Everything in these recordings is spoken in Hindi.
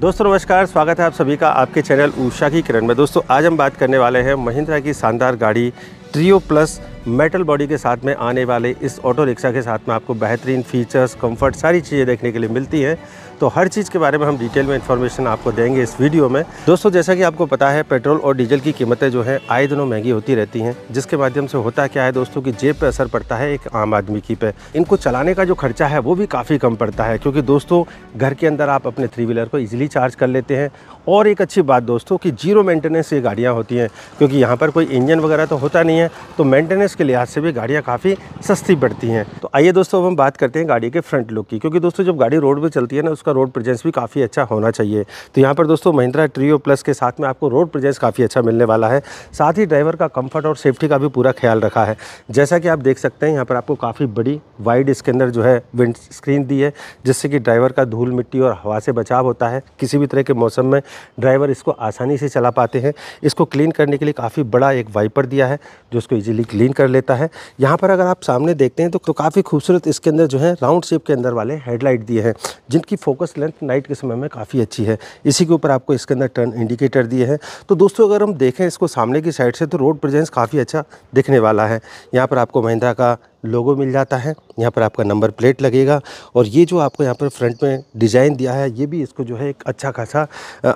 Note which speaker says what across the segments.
Speaker 1: दोस्तों नमस्कार स्वागत है आप सभी का आपके चैनल ऊषा की किरण में दोस्तों आज हम बात करने वाले हैं महिंद्रा की शानदार गाड़ी ट्रियो प्लस मेटल बॉडी के साथ में आने वाले इस ऑटो रिक्शा के साथ में आपको बेहतरीन फीचर्स कंफर्ट सारी चीज़ें देखने के लिए मिलती हैं तो हर चीज़ के बारे में हम डिटेल में इन्फॉर्मेशन आपको देंगे इस वीडियो में दोस्तों जैसा कि आपको पता है पेट्रोल और डीजल की कीमतें जो है आए दिनों महंगी होती रहती हैं जिसके माध्यम से होता क्या है दोस्तों की जेब पर असर पड़ता है एक आम आदमी की पे इनको चलाने का जो खर्चा है वो भी काफ़ी कम पड़ता है क्योंकि दोस्तों घर के अंदर आप अपने थ्री व्हीलर को ईजिली चार्ज कर लेते हैं और एक अच्छी बात दोस्तों की जीरो मेंटेनेंस ये गाड़ियाँ होती हैं क्योंकि यहाँ पर कोई इंजन वगैरह तो होता नहीं है तो मेंटेनेंस प्राइस के लिहाज से भी गाड़ियाँ काफ़ी सस्ती पड़ती हैं तो आइए दोस्तों अब हम बात करते हैं गाड़ी के फ्रंट लुक की क्योंकि दोस्तों जब गाड़ी रोड पर चलती है ना उसका रोड प्रजेंस भी काफ़ी अच्छा होना चाहिए तो यहाँ पर दोस्तों महिंद्रा ट्रियो प्लस के साथ में आपको रोड प्रेजेंस काफ़ी अच्छा मिलने वाला है साथ ही ड्राइवर का कम्फर्ट और सेफ्टी का भी पूरा ख्याल रखा है जैसा कि आप देख सकते हैं यहाँ पर आपको काफ़ी बड़ी वाइड इसके अंदर जो है विंड स्क्रीन दी है जिससे कि ड्राइवर का धूल मिट्टी और हवा से बचाव होता है किसी भी तरह के मौसम में ड्राइवर इसको आसानी से चला पाते हैं इसको क्लीन करने के लिए काफ़ी बड़ा एक वाइपर दिया है जो उसको ईजिली क्लीन कर लेता है यहाँ पर अगर आप सामने देखते हैं तो, तो काफ़ी खूबसूरत इसके अंदर जो है राउंड शेप के अंदर वाले हेडलाइट दिए हैं जिनकी फोकस लेंथ नाइट के समय में काफ़ी अच्छी है इसी के ऊपर आपको इसके अंदर टर्न इंडिकेटर दिए हैं तो दोस्तों अगर हम देखें इसको सामने की साइड से तो रोड प्रेजेंस काफ़ी अच्छा दिखने वाला है यहाँ पर आपको महिंद्रा का लोगो मिल जाता है यहाँ पर आपका नंबर प्लेट लगेगा और ये जो आपको यहाँ पर फ्रंट में डिज़ाइन दिया है ये भी इसको जो है एक अच्छा खासा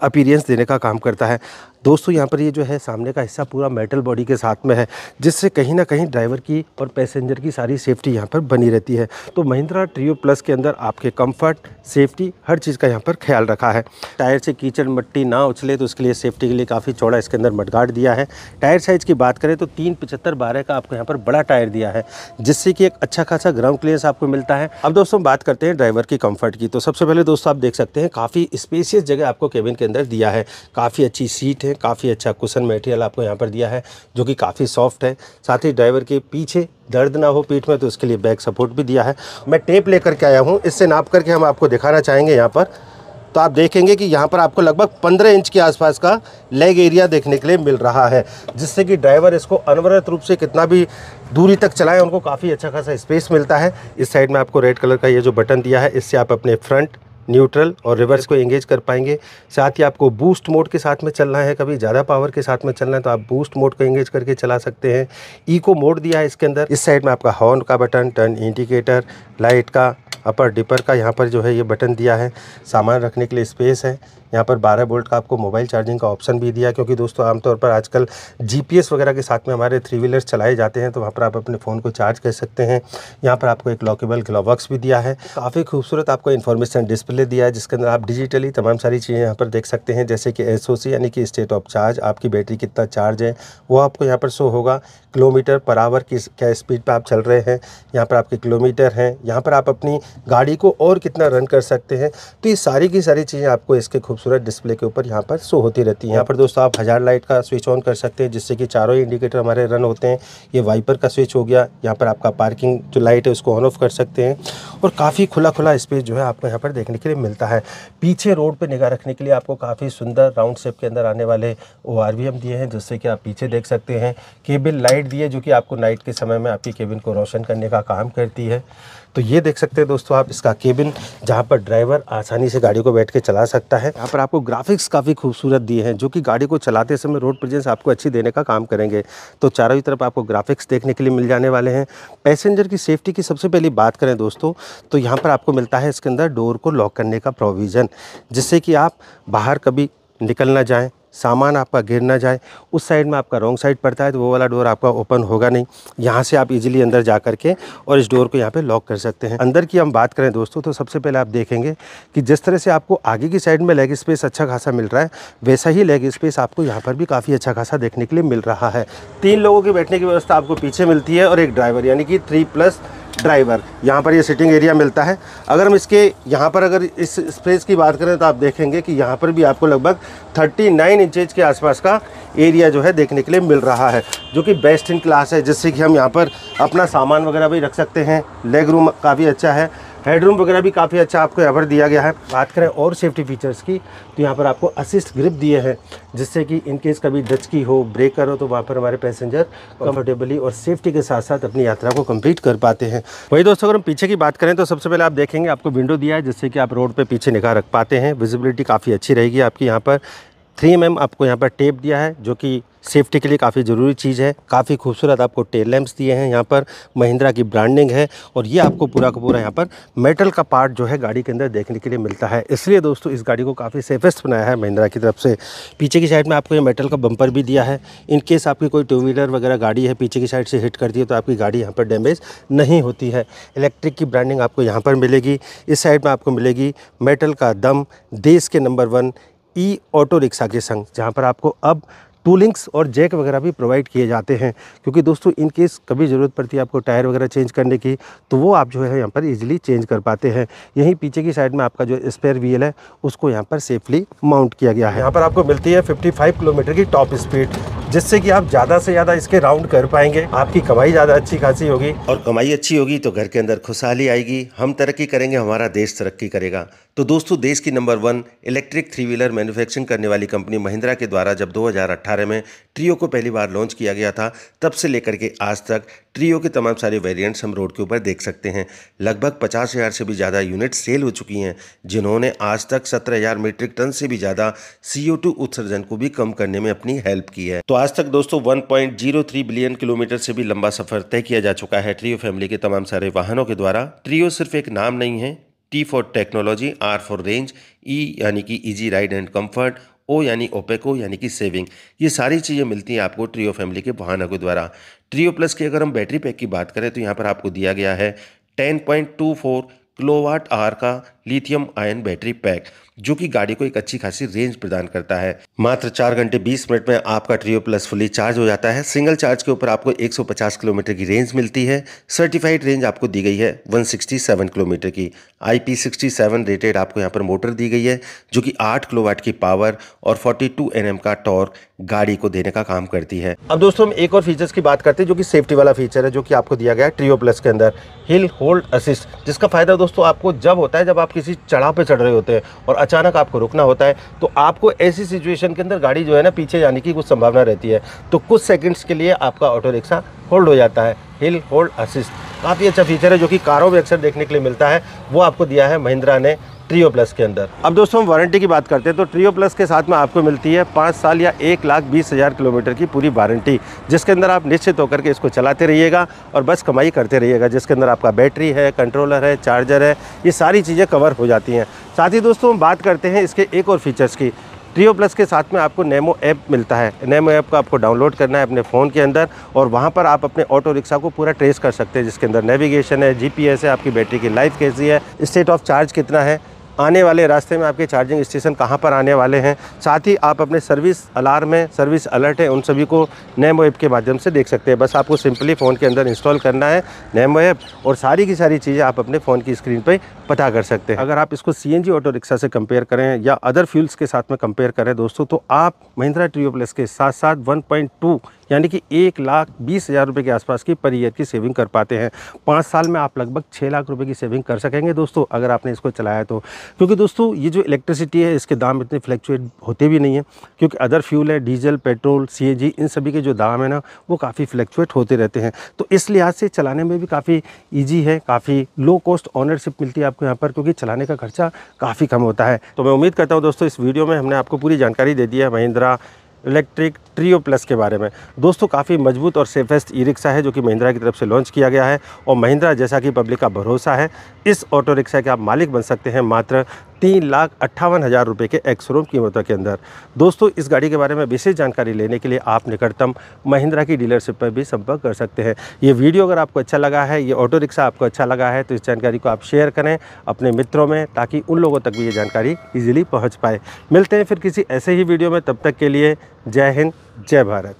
Speaker 1: अपीरियंस देने का काम करता है दोस्तों यहाँ पर ये जो है सामने का हिस्सा पूरा मेटल बॉडी के साथ में है जिससे कहीं ना कहीं ड्राइवर की और पैसेंजर की सारी सेफ्टी यहाँ पर बनी रहती है तो महिंद्रा ट्रियो प्लस के अंदर आपके कंफर्ट सेफ्टी हर चीज़ का यहाँ पर ख्याल रखा है टायर से कीचड़ मट्टी ना उछले तो उसके लिए सेफ्टी के लिए काफ़ी चौड़ा इसके अंदर मटगाट दिया है टायर साइज़ की बात करें तो तीन पचहत्तर बारह का आपको यहाँ पर बड़ा टायर दिया है जिस जिससे कि एक अच्छा खासा ग्राउंड क्लियरेंस आपको मिलता है अब दोस्तों बात करते हैं ड्राइवर की कंफर्ट की तो सबसे पहले दोस्तों आप देख सकते हैं काफ़ी स्पेसियस जगह आपको केबिन के अंदर दिया है काफ़ी अच्छी सीट है काफ़ी अच्छा कुशन मटेरियल आपको यहाँ पर दिया है जो कि काफ़ी सॉफ्ट है साथ ही ड्राइवर के पीछे दर्द ना हो पीठ में तो उसके लिए बैक सपोर्ट भी दिया है मैं टेप लेकर के आया हूँ इससे नाप करके हम आपको दिखाना चाहेंगे यहाँ पर तो आप देखेंगे कि यहाँ पर आपको लगभग 15 इंच के आसपास का लेग एरिया देखने के लिए मिल रहा है जिससे कि ड्राइवर इसको अनवरत रूप से कितना भी दूरी तक चलाएं उनको काफ़ी अच्छा खासा स्पेस मिलता है इस साइड में आपको रेड कलर का ये जो बटन दिया है इससे आप अपने फ्रंट न्यूट्रल और रिवर्स को एंगेज कर पाएंगे साथ ही आपको बूस्ट मोड के साथ में चलना है कभी ज़्यादा पावर के साथ में चलना है तो आप बूस्ट मोड को एंगेज करके चला सकते हैं ईको मोड दिया है इसके अंदर इस साइड में आपका हॉर्न का बटन टर्न इंडिकेटर लाइट का अपर डिपर का यहाँ पर जो है ये बटन दिया है सामान रखने के लिए स्पेस है यहाँ पर बारह बोल्ट का आपको मोबाइल चार्जिंग का ऑप्शन भी दिया क्योंकि दोस्तों आमतौर पर आजकल जी वगैरह के साथ में हमारे थ्री व्हीलर्स चलाए जाते हैं तो वहाँ पर आप अपने फ़ोन को चार्ज कर सकते हैं यहाँ पर आपको एक लॉकेबल ग्लोबॉक्स भी दिया है काफ़ी खूबसूरत आपको इन्फॉर्मेशन डिस्प्ले दिया है जिसके अंदर आप डिजिटली तमाम सारी चीज़ें यहाँ पर देख सकते हैं जैसे कि एस यानी कि स्टेट ऑफ चार्ज आपकी बैटरी कितना चार्ज है वो आपको यहाँ पर शो होगा किलोमीटर पर आवर की क्या स्पीड पर आप चल रहे हैं यहाँ पर आपके किलोमीटर हैं यहाँ पर आप अपनी गाड़ी को और कितना रन कर सकते हैं तो ये सारी की सारी चीज़ें आपको इसके खूबसूरत खूबसूरत डिस्प्ले के ऊपर यहाँ पर शो होती रहती है यहाँ पर दोस्तों आप हज़ार लाइट का स्विच ऑन कर सकते हैं जिससे कि चारों इंडिकेटर हमारे रन होते हैं ये वाइपर का स्विच हो गया यहाँ पर आपका पार्किंग जो लाइट है उसको ऑन ऑफ कर सकते हैं और काफ़ी खुला खुला स्पेस जो है आपको यहाँ पर देखने के लिए मिलता है पीछे रोड पर निगाह रखने के लिए आपको काफ़ी सुंदर राउंड शेप के अंदर आने वाले ओ हम दिए हैं जिससे कि आप पीछे देख सकते हैं केबिल लाइट दिए जो कि आपको नाइट के समय में आपकी केबिन को रोशन करने का काम करती है तो ये देख सकते हैं दोस्तों आप इसका केबिन जहाँ पर ड्राइवर आसानी से गाड़ी को बैठ के चला सकता है यहाँ पर आपको ग्राफिक्स काफ़ी खूबसूरत दिए हैं जो कि गाड़ी को चलाते समय रोड प्रेजेंस आपको अच्छी देने का काम करेंगे तो चारों ही तरफ आपको ग्राफिक्स देखने के लिए मिल जाने वाले हैं पैसेंजर की सेफ्टी की सबसे पहली बात करें दोस्तों तो यहाँ पर आपको मिलता है इसके अंदर डोर को लॉक करने का प्रोविज़न जिससे कि आप बाहर कभी निकल ना जाएँ सामान आपका गिर ना जाए उस साइड में आपका रॉन्ग साइड पड़ता है तो वो वाला डोर आपका ओपन होगा नहीं यहाँ से आप इजीली अंदर जा करके और इस डोर को यहाँ पे लॉक कर सकते हैं अंदर की हम बात करें दोस्तों तो सबसे पहले आप देखेंगे कि जिस तरह से आपको आगे की साइड में लेग स्पेस अच्छा खासा मिल रहा है वैसा ही लेग स्पेस आपको यहाँ पर भी काफ़ी अच्छा खासा देखने के लिए मिल रहा है तीन लोगों के बैठने की व्यवस्था आपको पीछे मिलती है और एक ड्राइवर यानी कि थ्री प्लस ड्राइवर यहाँ पर ये सिटिंग एरिया मिलता है अगर हम इसके यहाँ पर अगर इस स्पेस की बात करें तो आप देखेंगे कि यहाँ पर भी आपको लगभग 39 नाइन इंचेज के आसपास का एरिया जो है देखने के लिए मिल रहा है जो कि बेस्ट इन क्लास है जिससे कि हम यहाँ पर अपना सामान वगैरह भी रख सकते हैं लेग रूम काफ़ी अच्छा है हेडरूम वगैरह भी काफ़ी अच्छा आपको एवर दिया गया है बात करें और सेफ्टी फीचर्स की तो यहाँ पर आपको असिस्ट ग्रिप दिए हैं जिससे कि इनकेस कभी डचकी हो ब्रेकर हो तो वहाँ पर हमारे पैसेंजर कंफर्टेबली और सेफ्टी के साथ साथ अपनी यात्रा को कंप्लीट कर पाते हैं वही दोस्तों अगर हम पीछे की बात करें तो सबसे पहले आप देखेंगे आपको विंडो दिया है जिससे कि आप रोड पर पीछे निगाह रख पाते हैं विजिबिलिटी काफ़ी अच्छी रहेगी आपकी यहाँ पर थ्री एम mm आपको यहाँ पर टेप दिया है जो कि सेफ्टी के लिए काफ़ी ज़रूरी चीज़ है काफ़ी खूबसूरत आपको टेल लैम्प्स दिए हैं यहाँ पर महिंद्रा की ब्रांडिंग है और ये आपको पूरा का पूरा यहाँ पर मेटल का पार्ट जो है गाड़ी के अंदर देखने के लिए मिलता है इसलिए दोस्तों इस गाड़ी को काफ़ी सेफेस्ट बनाया है महिंद्रा की तरफ से पीछे की साइड में आपको ये मेटल का बंपर भी दिया है इनकेस आपकी कोई टू व्हीलर वगैरह गाड़ी है पीछे की साइड से हिट करती है तो आपकी गाड़ी यहाँ पर डैमेज नहीं होती है इलेक्ट्रिक की ब्रांडिंग आपको यहाँ पर मिलेगी इस साइड में आपको मिलेगी मेटल का दम देश के number one E auto rickshaw के संग जहाँ पर आपको अब टूलिंग्स और जैक वगैरह भी प्रोवाइड किए जाते हैं क्योंकि दोस्तों इन केस कभी ज़रूरत पड़ती है आपको टायर वगैरह चेंज करने की तो वो आप जो है यहाँ पर ईजिली चेंज कर पाते हैं यहीं पीछे की साइड में आपका जो स्पेयर व्हील है उसको यहाँ पर सेफली माउंट किया गया है यहाँ पर आपको मिलती है फिफ्टी किलोमीटर की टॉप स्पीड जिससे कि आप ज़्यादा से ज़्यादा इसके राउंड कर पाएंगे आपकी कमाई ज़्यादा अच्छी खासी होगी और कमाई अच्छी होगी तो घर के अंदर खुशहाली आएगी हम तरक्की करेंगे हमारा देश तरक्की करेगा तो दोस्तों देश की number one electric three wheeler manufacturing करने वाली कंपनी महिंद्रा के द्वारा जब 2018 में ट्रियो को पहली बार लॉन्च किया गया था तब से लेकर के आज तक ट्रियो के तमाम सारे वेरिएंट्स हम रोड के ऊपर देख सकते हैं लगभग पचास हज़ार से भी ज़्यादा यूनिट सेल हो चुकी हैं जिन्होंने आज तक सत्रह हज़ार मीट्रिक टन से भी ज़्यादा सी उत्सर्जन को भी कम करने में अपनी हेल्प की है तो आज तक दोस्तों वन बिलियन किलोमीटर से भी लंबा सफर तय किया जा चुका है ट्रियो फैमिली के तमाम सारे वाहनों के द्वारा ट्रियो सिर्फ एक नाम नहीं है T for technology R for range E यानी कि easy ride and comfort O यानी ओपेको यानी कि सेविंग ये सारी चीज़ें मिलती हैं आपको ट्रियो फैमिली के वाहनों द्वारा ट्रियो प्लस की अगर हम बैटरी पैक की बात करें तो यहाँ पर आपको दिया गया है ten point two four kilowatt hour का लिथियम आयन बैटरी पैक जो कि गाड़ी को एक अच्छी खासी रेंज प्रदान करता है मात्र चार घंटे बीस मिनट में आपका ट्रियो प्लस फुली चार्ज हो जाता है सिंगल चार्ज के ऊपर आपको 150 किलोमीटर की रेंज मिलती है सर्टिफाइड रेंज आपको दी गई है 167 किलोमीटर की आई रेटेड आपको यहाँ पर मोटर दी गई है जो कि आठ किलोवाट की पावर और फोर्टी टू का टॉर्क गाड़ी को देने का काम करती है अब दोस्तों हम एक और फीचर्स की बात करते हैं जो कि सेफ्टी वाला फीचर है जो कि आपको दिया गया है ट्रियो प्लस के अंदर हिल होल्ड असिस्ट जिसका फायदा दोस्तों आपको जब होता है जब आप किसी चढ़ाव पे चढ़ रहे होते हैं और अचानक आपको रुकना होता है तो आपको ऐसी सिचुएशन के अंदर गाड़ी जो है ना पीछे जाने की कुछ संभावना रहती है तो कुछ सेकेंड्स के लिए आपका ऑटो रिक्शा होल्ड हो जाता है हिल होल्ड असिस्ट काफ़ी अच्छा फीचर है जो कि कारों में अक्सर देखने के लिए मिलता है वो आपको दिया है महिंद्रा ने ट्रियो प्लस के अंदर अब दोस्तों हम वारंटी की बात करते हैं तो ट्रियो प्लस के साथ में आपको मिलती है पाँच साल या एक लाख बीस हज़ार किलोमीटर की पूरी वारंटी जिसके अंदर आप निश्चित होकर के इसको चलाते रहिएगा और बस कमाई करते रहिएगा जिसके अंदर आपका बैटरी है कंट्रोलर है चार्जर है ये सारी चीज़ें कवर हो जाती हैं साथ ही दोस्तों हम बात करते हैं इसके एक और फीचर्स की ट्रियो प्लस के साथ में आपको नेमो ऐप मिलता है नेमो ऐप को आपको डाउनलोड करना है अपने फ़ोन के अंदर और वहाँ पर आप अपने ऑटो रिक्शा को पूरा ट्रेस कर सकते हैं जिसके अंदर नेविगेशन है जीपीएस है आपकी बैटरी की लाइफ कैसी है स्टेट ऑफ चार्ज कितना है आने वाले रास्ते में आपके चार्जिंग स्टेशन कहाँ पर आने वाले हैं साथ ही आप अपने सर्विस अलार्म है सर्विस अलर्ट है उन सभी को नैमो ऐप के माध्यम से देख सकते हैं बस आपको सिंपली फ़ोन के अंदर इंस्टॉल करना है नैमो ऐप और सारी की सारी चीज़ें आप अपने फ़ोन की स्क्रीन पर पता कर सकते हैं अगर आप इसको सी ऑटो रिक्शा से कंपेयर करें या अदर फ्यूल्स के साथ में कंपेयर करें दोस्तों तो आप महिंद्रा ट्रियो प्लस के साथ साथ वन यानी कि एक लाख बीस हज़ार रुपये के आसपास की पर ईयर की सेविंग कर पाते हैं पाँच साल में आप लगभग छः लाख रुपये की सेविंग कर सकेंगे दोस्तों अगर आपने इसको चलाया तो क्योंकि दोस्तों ये जो इलेक्ट्रिसिटी है इसके दाम इतने फ्लैक्चुएट होते भी नहीं है क्योंकि अदर फ्यूल है डीजल पेट्रोल सी इन सभी के जो दाम है ना वो काफ़ी फ्लैक्चुएट होते रहते हैं तो इस लिहाज से चलाने में भी काफ़ी ईजी है काफ़ी लो कॉस्ट ऑनरशिप मिलती है आपको यहाँ पर क्योंकि चलाने का खर्चा काफ़ी कम होता है तो मैं उम्मीद करता हूँ दोस्तों इस वीडियो में हमने आपको पूरी जानकारी दे दी है महिंद्रा इलेक्ट्रिक ट्रियो प्लस के बारे में दोस्तों काफ़ी मजबूत और सेफेस्ट ई रिक्शा है जो कि महिंद्रा की तरफ से लॉन्च किया गया है और महिंद्रा जैसा कि पब्लिक का भरोसा है इस ऑटो रिक्शा के आप मालिक बन सकते हैं मात्र तीन लाख अट्ठावन हज़ार रुपये के एक्स रूम कीमतों के अंदर दोस्तों इस गाड़ी के बारे में विशेष जानकारी लेने के लिए आप निकटतम महिंद्रा की डीलरशिप पर भी संपर्क कर सकते हैं ये वीडियो अगर आपको अच्छा लगा है ये ऑटो रिक्शा आपको अच्छा लगा है तो इस जानकारी को आप शेयर करें अपने मित्रों में ताकि उन लोगों तक भी ये जानकारी ईजिली पहुँच पाए मिलते हैं फिर किसी ऐसे ही वीडियो में तब तक के लिए जय हिंद जय भारत